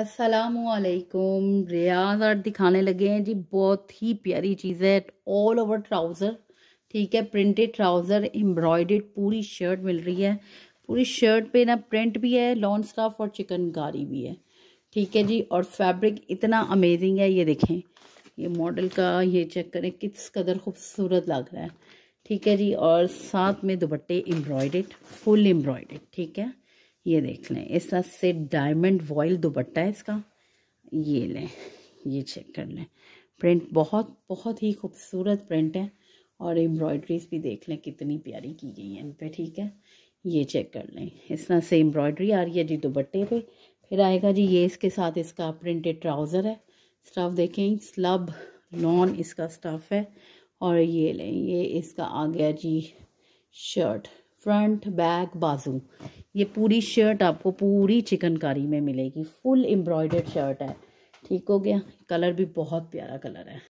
असलकुम रियाज आर्ट दिखाने लगे हैं जी बहुत ही प्यारी चीज़ है ऑल ओवर ट्राउज़र ठीक है प्रिंटेड ट्राउज़र एम्ब्रॉयडेड पूरी शर्ट मिल रही है पूरी शर्ट पे ना प्रिंट भी है लॉन्ग स्टाफ और चिकन गारी भी है ठीक है जी और फैब्रिक इतना अमेजिंग है ये देखें ये मॉडल का ये चेक करें किस कदर खूबसूरत लग रहा है ठीक है जी और साथ में दुपट्टे एम्ब्रॉयडेड फुल एम्ब्रॉयडेड ठीक है ये देख लें इस तरह से डायमंड वॉयल दुपट्टा है इसका ये लें ये चेक कर लें प्रिंट बहुत बहुत ही खूबसूरत प्रिंट है और एम्ब्रॉयड्रीज भी देख लें कितनी प्यारी की गई है इन पर ठीक है ये चेक कर लें इस तरह से एम्ब्रॉयड्री आ रही है जी दुपट्टे पे फिर आएगा जी ये इसके साथ इसका प्रिंटेड ट्राउज़र है स्टफ़ देखें स्लब लॉन इसका स्टफ़ है और ये लें ये इसका आ गया जी शर्ट फ्रंट बैक बाजू ये पूरी शर्ट आपको पूरी चिकनकारी में मिलेगी फुल एम्ब्रॉयडर्ड शर्ट है ठीक हो गया कलर भी बहुत प्यारा कलर है